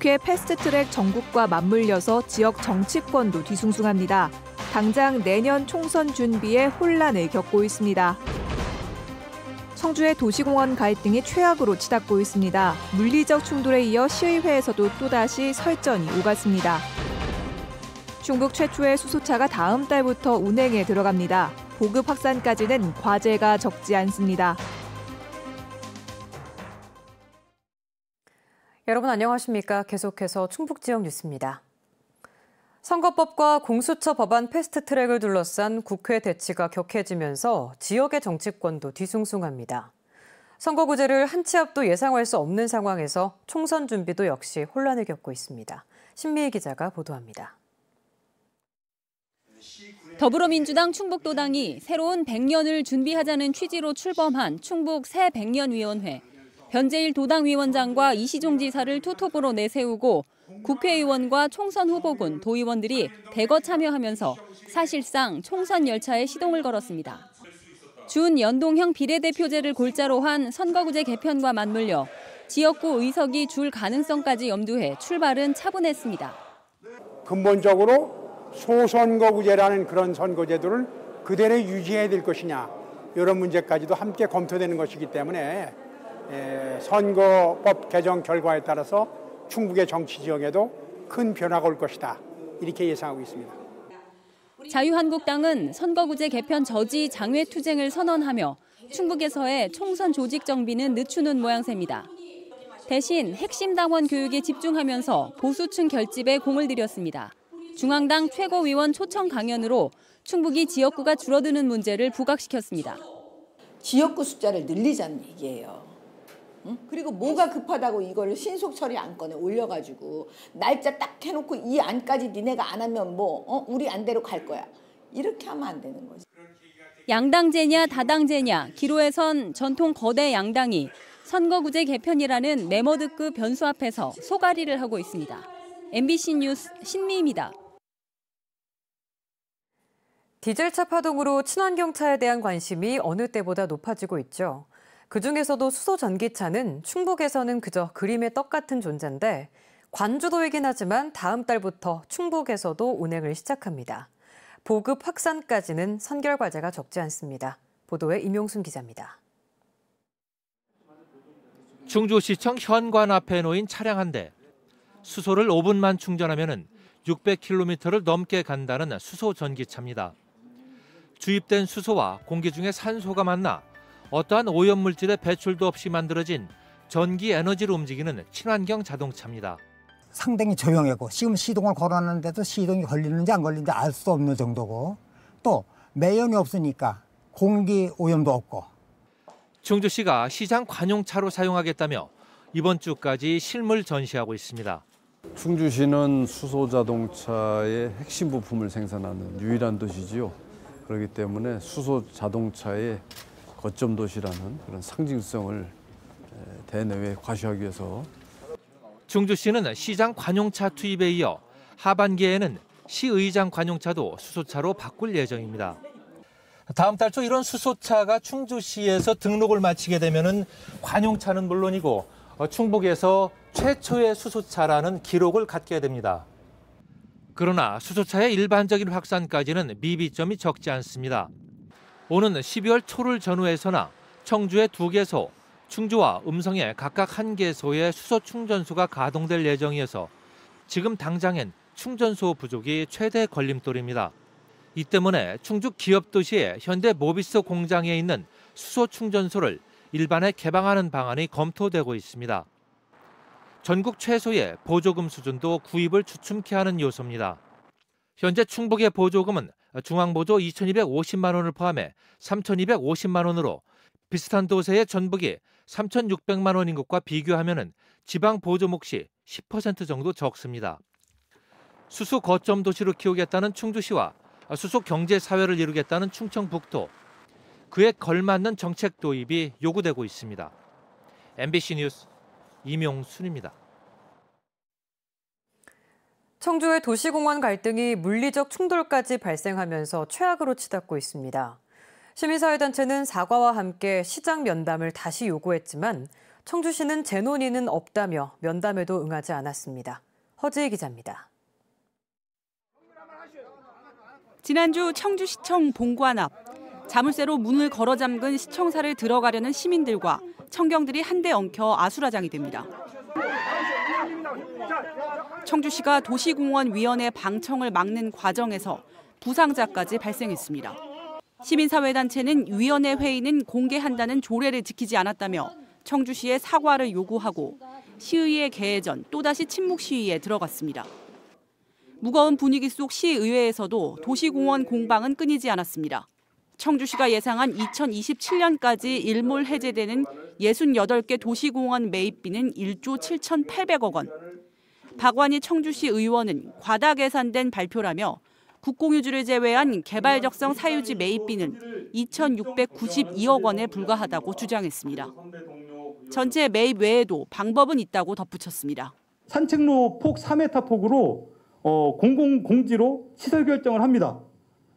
국회 패스트트랙 전국과 맞물려서 지역 정치권도 뒤숭숭합니다. 당장 내년 총선 준비에 혼란을 겪고 있습니다. 청주의 도시공원 갈 등이 최악으로 치닫고 있습니다. 물리적 충돌에 이어 시의회에서도 또다시 설전이 오갔습니다. 중국 최초의 수소차가 다음 달부터 운행에 들어갑니다. 보급 확산까지는 과제가 적지 않습니다. 여러분 안녕하십니까? 계속해서 충북 지역 뉴스입니다. 선거법과 공수처 법안 패스트 트랙을 둘러싼 국회 대치가 격해지면서 지역의 정치권도 뒤숭숭합니다. 선거구제를 한 치 앞도 예상할 수 없는 상황에서 총선 준비도 역시 혼란을 겪고 있습니다. 신미희 기자가 보도합니다. 더불어민주당 충북도당이 새로운 100년을 준비하자는 취지로 출범한 충북 새 100년 위원회. 변재일 도당위원장과 이시종 지사를 투톱으로 내세우고 국회의원과 총선 후보군, 도의원들이 대거 참여하면서 사실상 총선 열차에 시동을 걸었습니다. 준 연동형 비례대표제를 골자로 한 선거구제 개편과 맞물려 지역구 의석이 줄 가능성까지 염두해 출발은 차분했습니다. 근본적으로 소선거구제라는 그런 선거제도를 그대로 유지해야 될 것이냐 이런 문제까지도 함께 검토되는 것이기 때문에 예, 선거법 개정 결과에 따라서 충북의 정치 지형에도 큰 변화가 올 것이다. 이렇게 예상하고 있습니다. 자유한국당은 선거구제 개편 저지 장외 투쟁을 선언하며 충북에서의 총선 조직 정비는 늦추는 모양새입니다. 대신 핵심 당원 교육에 집중하면서 보수층 결집에 공을 들였습니다. 중앙당 최고위원 초청 강연으로 충북이 지역구가 줄어드는 문제를 부각시켰습니다. 지역구 숫자를 늘리자는 얘기예요. 그리고 뭐가 급하다고 이걸 신속 처리 안건에 올려가지고 날짜 딱 해놓고 이 안까지 니네가 안 하면 뭐 어? 우리 안대로 갈 거야. 이렇게 하면 안 되는 거지. 양당제냐 다당제냐 기로에선 전통 거대 양당이 선거구제 개편이라는 메머드급 변수 앞에서 소가리를 하고 있습니다. MBC 뉴스 신미입니다. 디젤차 파동으로 친환경차에 대한 관심이 어느 때보다 높아지고 있죠. 그중에서도 수소 전기차는 충북에서는 그저 그림의 떡 같은 존재인데 관주도이긴 하지만 다음 달부터 충북에서도 운행을 시작합니다. 보급 확산까지는 선결 과제가 적지 않습니다. 보도에 임용순 기자입니다. 충주시청 현관 앞에 놓인 차량 한 대. 수소를 5분만 충전하면 600km를 넘게 간다는 수소 전기차입니다. 주입된 수소와 공기 중에 산소가 만나 어떠한 오염물질의 배출도 없이 만들어진 전기 에너지로 움직이는 친환경 자동차입니다. 상당히 조용하고 지금 시동을 걸어놨는데도 시동이 걸리는지 안 걸리는지 알 수 없는 정도고 또 매연이 없으니까 공기 오염도 없고 충주시가 시장 관용차로 사용하겠다며 이번 주까지 실물 전시하고 있습니다. 충주시는 수소 자동차의 핵심 부품을 생산하는 유일한 도시지요. 그렇기 때문에 수소 자동차의 거점 도시라는 그런 상징성을 대내외에 과시하기 위해서 중주 시는 시장 관용차 투입에 이어 하반기에는 시의장 관용차도 수소차로 바꿀 예정입니다. 다음 달 초 이런 수소차가 충주시에서 등록을 마치게 되면은 관용차는 물론이고 어, 충북에서 최초의 수소차라는 기록을 갖게 됩니다. 그러나 수소차의 일반적인 확산까지는 미비점이 적지 않습니다. 오는 12월 초를 전후해서나 청주의 두 개소, 충주와 음성의 각각 한 개소의 수소 충전소가 가동될 예정이어서 지금 당장엔 충전소 부족이 최대 걸림돌입니다. 이 때문에 충주 기업도시의 현대 모비스 공장에 있는 수소 충전소를 일반에 개방하는 방안이 검토되고 있습니다. 전국 최소의 보조금 수준도 구입을 주춤케 하는 요소입니다. 현재 충북의 보조금은 중앙보조 2,250만 원을 포함해 3,250만 원으로 비슷한 도세의 전북이 3,600만 원인 것과 비교하면 지방 보조 몫이 10% 정도 적습니다. 수소 거점 도시로 키우겠다는 충주시와 수소 경제 사회를 이루겠다는 충청북도 그에 걸맞는 정책 도입이 요구되고 있습니다. MBC 뉴스 임용순입니다. 청주의 도시공원 갈등이 물리적 충돌까지 발생하면서 최악으로 치닫고 있습니다. 시민사회단체는 사과와 함께 시장 면담을 다시 요구했지만 청주시는 재논의는 없다며 면담에도 응하지 않았습니다. 허지희 기자입니다. 지난주 청주시청 본관 앞 자물쇠로 문을 걸어 잠근 시청사를 들어가려는 시민들과 청경들이 한데 엉켜 아수라장이 됩니다. 청주시가 도시공원위원회 방청을 막는 과정에서 부상자까지 발생했습니다. 시민사회단체는 위원회 회의는 공개한다는 조례를 지키지 않았다며 청주시의 사과를 요구하고 시의회 개회 전 또다시 침묵 시위에 들어갔습니다. 무거운 분위기 속 시의회에서도 도시공원 공방은 끊이지 않았습니다. 청주시가 예상한 2027년까지 일몰 해제되는 68개 도시공원 매입비는 1조 7,800억 원. 박완희 청주시 의원은 과다 계산된 발표라며 국공유지를 제외한 개발적성 사유지 매입비는 2,692억 원에 불과하다고 주장했습니다. 전체 매입 외에도 방법은 있다고 덧붙였습니다. 산책로 폭 3m 폭으로 어, 공공공지로 시설 결정을 합니다.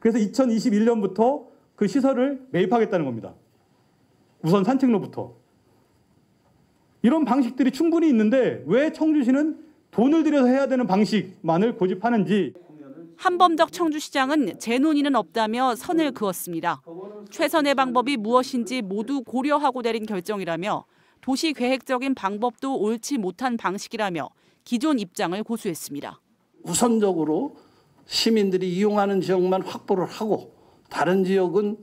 그래서 2021년부터 그 시설을 매입하겠다는 겁니다. 우선 산책로부터. 이런 방식들이 충분히 있는데 왜 청주시는 돈을 들여서 해야 되는 방식만을 고집하는지 한범덕 청주시장은 재논의는 없다며 선을 그었습니다. 최선의 방법이 무엇인지 모두 고려하고 내린 결정이라며 도시 계획적인 방법도 옳지 못한 방식이라며 기존 입장을 고수했습니다. 우선적으로 시민들이 이용하는 지역만 확보를 하고 다른 지역은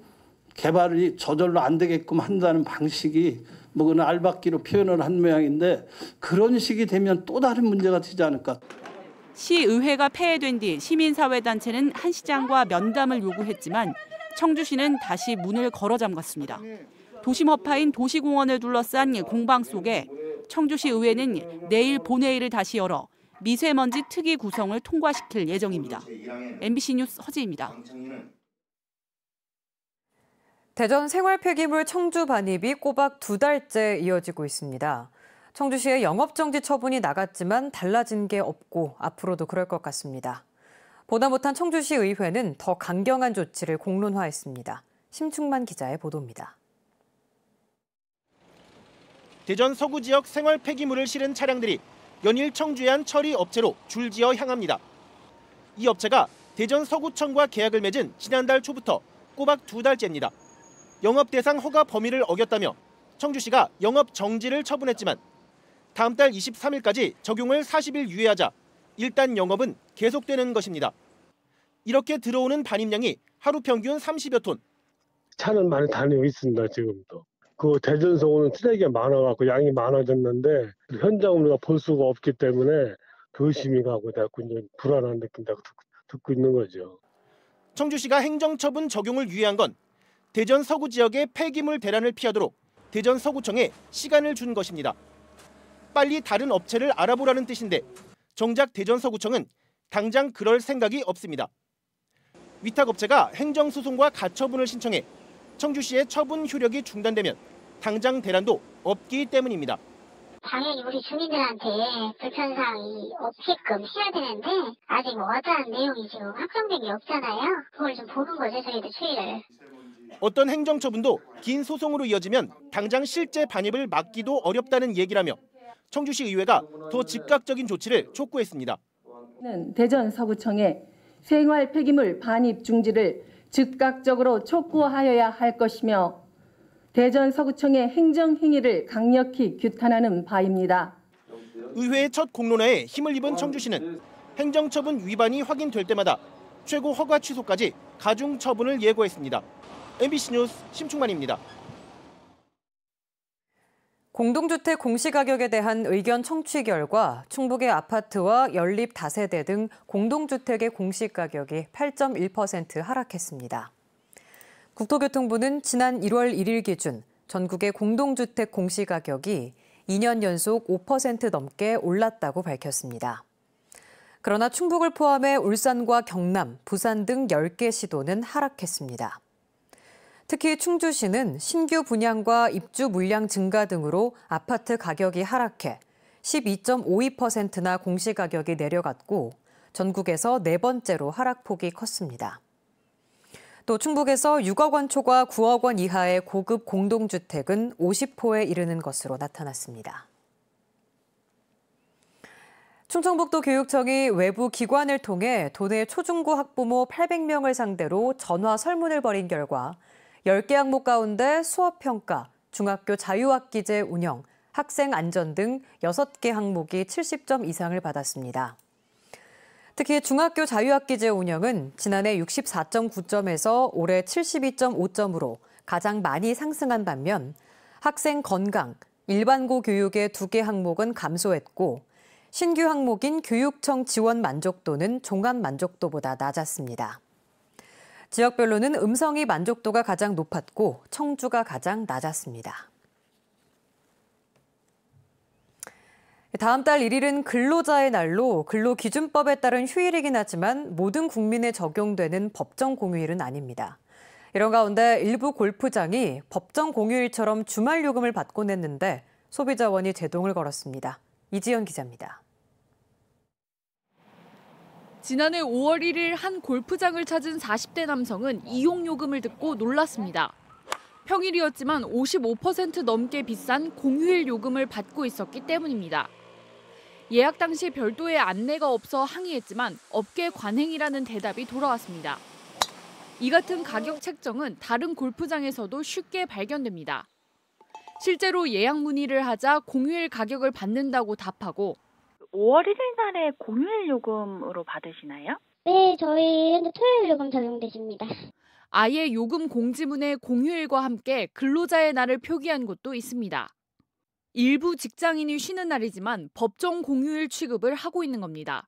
개발이 저절로 안 되게끔 한다는 방식이 뭐 그런 알박기로 표현을 한 모양인데 그런 식이 되면 또 다른 문제가 되지 않을까. 시의회가 폐해된 뒤 시민사회단체는 한 시장과 면담을 요구했지만 청주시는 다시 문을 걸어 잠갔습니다. 도심업파인 도시공원을 둘러싼 공방 속에 청주시 의회는 내일 본회의를 다시 열어 미세먼지 특이 구성을 통과시킬 예정입니다. MBC 뉴스 허지입니다. 대전 생활 폐기물 청주 반입이 꼬박 두 달째 이어지고 있습니다. 청주시의 영업정지 처분이 나갔지만 달라진 게 없고 앞으로도 그럴 것 같습니다. 보다 못한 청주시 의회는 더 강경한 조치를 공론화했습니다. 심충만 기자의 보도입니다. 대전 서구 지역 생활 폐기물을 실은 차량들이 연일 청주해한 처리 업체로 줄지어 향합니다. 이 업체가 대전 서구청과 계약을 맺은 지난달 초부터 꼬박 두 달째입니다. 영업 대상 허가 범위를 어겼다며 청주시가 영업 정지를 처분했지만 다음 달 23일까지 적용을 40일 유예하자 일단 영업은 계속되는 것입니다. 이렇게 들어오는 반입량이 하루 평균 30여 톤. 차는 많이 다니고 있습니다. 지금도. 그 대전서 오는 쓰레기가 많아갖고 양이 많아졌는데 현장 우리가 볼 수가 없기 때문에 의심이 가고 자꾸 불안한 느낌 다 듣고 있는 거죠. 청주시가 행정처분 적용을 유예한 건 대전 서구 지역의 폐기물 대란을 피하도록 대전 서구청에 시간을 준 것입니다. 빨리 다른 업체를 알아보라는 뜻인데 정작 대전 서구청은 당장 그럴 생각이 없습니다. 위탁업체가 행정소송과 가처분을 신청해 청주시의 처분 효력이 중단되면 당장 대란도 없기 때문입니다. 당연히 우리 주민들한테 불편사항이 없게끔 해야 되는데 아직 뭐 와닿은 내용이 지금 확정된 게 없잖아요. 그걸 좀 보는 거죠, 저희도 추이를. 어떤 행정처분도 긴 소송으로 이어지면 당장 실제 반입을 막기도 어렵다는 얘기라며 청주시 의회가 더 즉각적인 조치를 촉구했습니다. 대전 서구청에 생활 폐기물 반입 중지를 즉각적으로 촉구하여야 할 것이며 대전 서구청의 행정 행위를 강력히 규탄하는 바입니다. 의회의 첫공론화에 힘을 입은 청주시는 행정처분 위반이 확인될 때마다 최고 허가 취소까지 가중 처분을 예고했습니다. MBC 뉴스 심충만입니다. 공동주택 공시가격에 대한 의견 청취 결과 충북의 아파트와 연립 다세대 등 공동주택의 공시가격이 8.1% 하락했습니다. 국토교통부는 지난 1월 1일 기준 전국의 공동주택 공시가격이 2년 연속 5% 넘게 올랐다고 밝혔습니다. 그러나 충북을 포함해 울산과 경남, 부산 등 10개 시도는 하락했습니다. 특히 충주시는 신규 분양과 입주 물량 증가 등으로 아파트 가격이 하락해 12.52%나 공시가격이 내려갔고 전국에서 네 번째로 하락폭이 컸습니다. 또 충북에서 6억 원 초과 9억 원 이하의 고급 공동주택은 50호에 이르는 것으로 나타났습니다. 충청북도 교육청이 외부 기관을 통해 도내 초중고 학부모 800명을 상대로 전화 설문을 벌인 결과 10개 항목 가운데 수업평가, 중학교 자유학기제 운영, 학생 안전 등 6개 항목이 70점 이상을 받았습니다. 특히 중학교 자유학기제 운영은 지난해 64.9점에서 올해 72.5점으로 가장 많이 상승한 반면 학생 건강, 일반고 교육의 두 개 항목은 감소했고 신규 항목인 교육청 지원 만족도는 종합 만족도보다 낮았습니다. 지역별로는 음성이 만족도가 가장 높았고 청주가 가장 낮았습니다. 다음 달 1일은 근로자의 날로 근로기준법에 따른 휴일이긴 하지만 모든 국민에 적용되는 법정 공휴일은 아닙니다. 이런 가운데 일부 골프장이 법정 공휴일처럼 주말 요금을 받곤 했는데 소비자원이 제동을 걸었습니다. 이지연 기자입니다. 지난해 5월 1일 한 골프장을 찾은 40대 남성은 이용요금을 듣고 놀랐습니다. 평일이었지만 55% 넘게 비싼 공휴일 요금을 받고 있었기 때문입니다. 예약 당시 별도의 안내가 없어 항의했지만 업계 관행이라는 대답이 돌아왔습니다. 이 같은 가격 책정은 다른 골프장에서도 쉽게 발견됩니다. 실제로 예약 문의를 하자 공휴일 가격을 받는다고 답하고 5월 1일 날에 공휴일 요금으로 받으시나요? 네, 저희 토요일 요금 적용되십니다. 아예 요금 공지문에 공휴일과 함께 근로자의 날을 표기한 곳도 있습니다. 일부 직장인이 쉬는 날이지만 법정 공휴일 취급을 하고 있는 겁니다.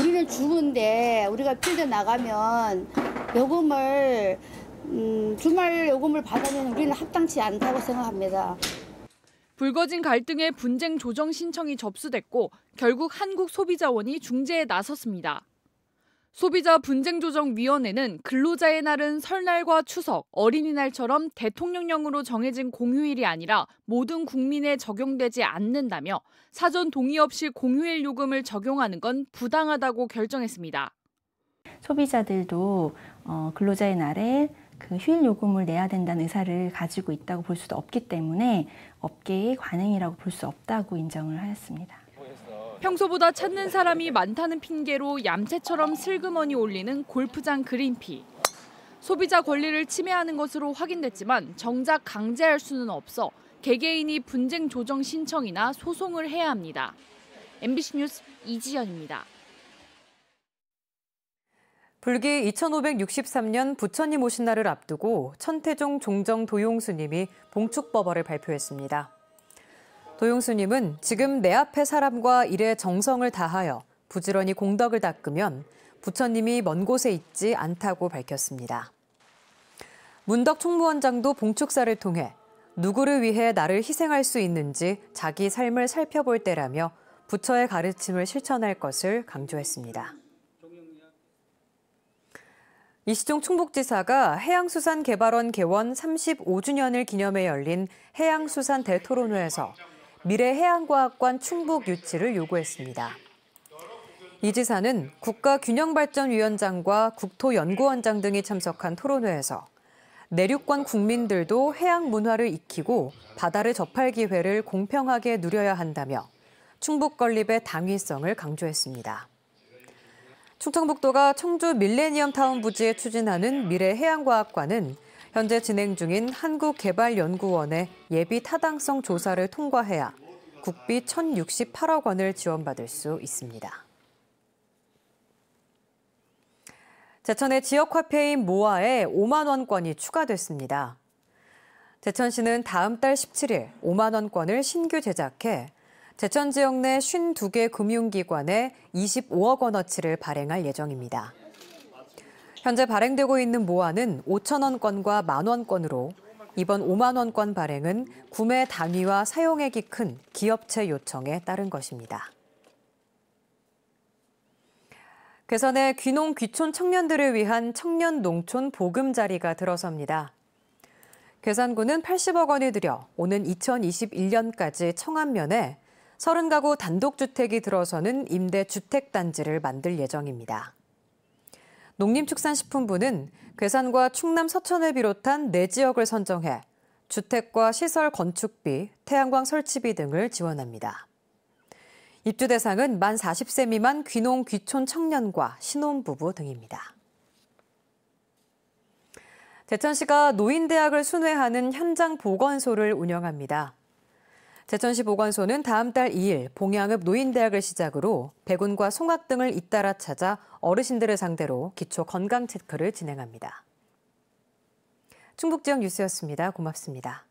우리는 주부인데 우리가 필드 나가면 요금을 음, 주말 요금을 받으면 우리는 합당치 않다고 생각합니다. 불거진 갈등에 분쟁 조정 신청이 접수됐고 결국 한국소비자원이 중재에 나섰습니다. 소비자 분쟁조정위원회는 근로자의 날은 설날과 추석, 어린이날처럼 대통령령으로 정해진 공휴일이 아니라 모든 국민에 적용되지 않는다며 사전 동의 없이 공휴일 요금을 적용하는 건 부당하다고 결정했습니다. 소비자들도 어, 근로자의 날에 그 휴일 요금을 내야 된다는 의사를 가지고 있다고 볼 수도 없기 때문에 업계의 관행이라고 볼 수 없다고 인정을 하였습니다. 평소보다 찾는 사람이 많다는 핑계로 얌체처럼 슬그머니 올리는 골프장 그린피. 소비자 권리를 침해하는 것으로 확인됐지만 정작 강제할 수는 없어 개개인이 분쟁 조정 신청이나 소송을 해야 합니다. MBC 뉴스 이지연입니다. 불기 2563년 부처님 오신 날을 앞두고 천태종 종정 도용수님이 봉축법어를 발표했습니다. 도용수님은 지금 내 앞에 사람과 일에 정성을 다하여 부지런히 공덕을 닦으면 부처님이 먼 곳에 있지 않다고 밝혔습니다. 문덕 총무원장도 봉축사를 통해 누구를 위해 나를 희생할 수 있는지 자기 삶을 살펴볼 때라며 부처의 가르침을 실천할 것을 강조했습니다. 이시종 충북지사가 해양수산개발원 개원 35주년을 기념해 열린 해양수산 대토론회에서 미래해양과학관 충북 유치를 요구했습니다. 이 지사는 국가균형발전위원장과 국토연구원장 등이 참석한 토론회에서 내륙권 국민들도 해양 문화를 익히고 바다를 접할 기회를 공평하게 누려야 한다며 충북 건립의 당위성을 강조했습니다. 충청북도가 청주 밀레니엄 타운 부지에 추진하는 미래해양과학관은 현재 진행 중인 한국개발연구원의 예비 타당성 조사를 통과해야 국비 1,068억 원을 지원받을 수 있습니다. 제천의 지역화폐인 모아에 5만 원권이 추가됐습니다. 제천시는 다음 달 17일 5만 원권을 신규 제작해 제천 지역 내 52개 금융기관에 25억 원어치를 발행할 예정입니다. 현재 발행되고 있는 모아는 5천 원권과 만 원권으로 이번 5만 원권 발행은 구매 단위와 사용액이 큰 기업체 요청에 따른 것입니다. 괴산의 귀농 귀촌 청년들을 위한 청년 농촌 보금자리가 들어섭니다. 괴산군은 80억 원을 들여 오는 2021년까지 청안면에 3 0 가구 단독주택이 들어서는 임대주택단지를 만들 예정입니다. 농림축산식품부는 괴산과 충남 서천을 비롯한 4지역을 선정해 주택과 시설 건축비, 태양광 설치비 등을 지원합니다. 입주 대상은 만 40세 미만 귀농 귀촌 청년과 신혼부부 등입니다. 제천시가 노인대학을 순회하는 현장 보건소를 운영합니다. 제천시 보건소는 다음 달 2일 봉양읍 노인대학을 시작으로 백운과 송악 등을 잇따라 찾아 어르신들을 상대로 기초 건강 체크를 진행합니다. 충북지역 뉴스였습니다. 고맙습니다.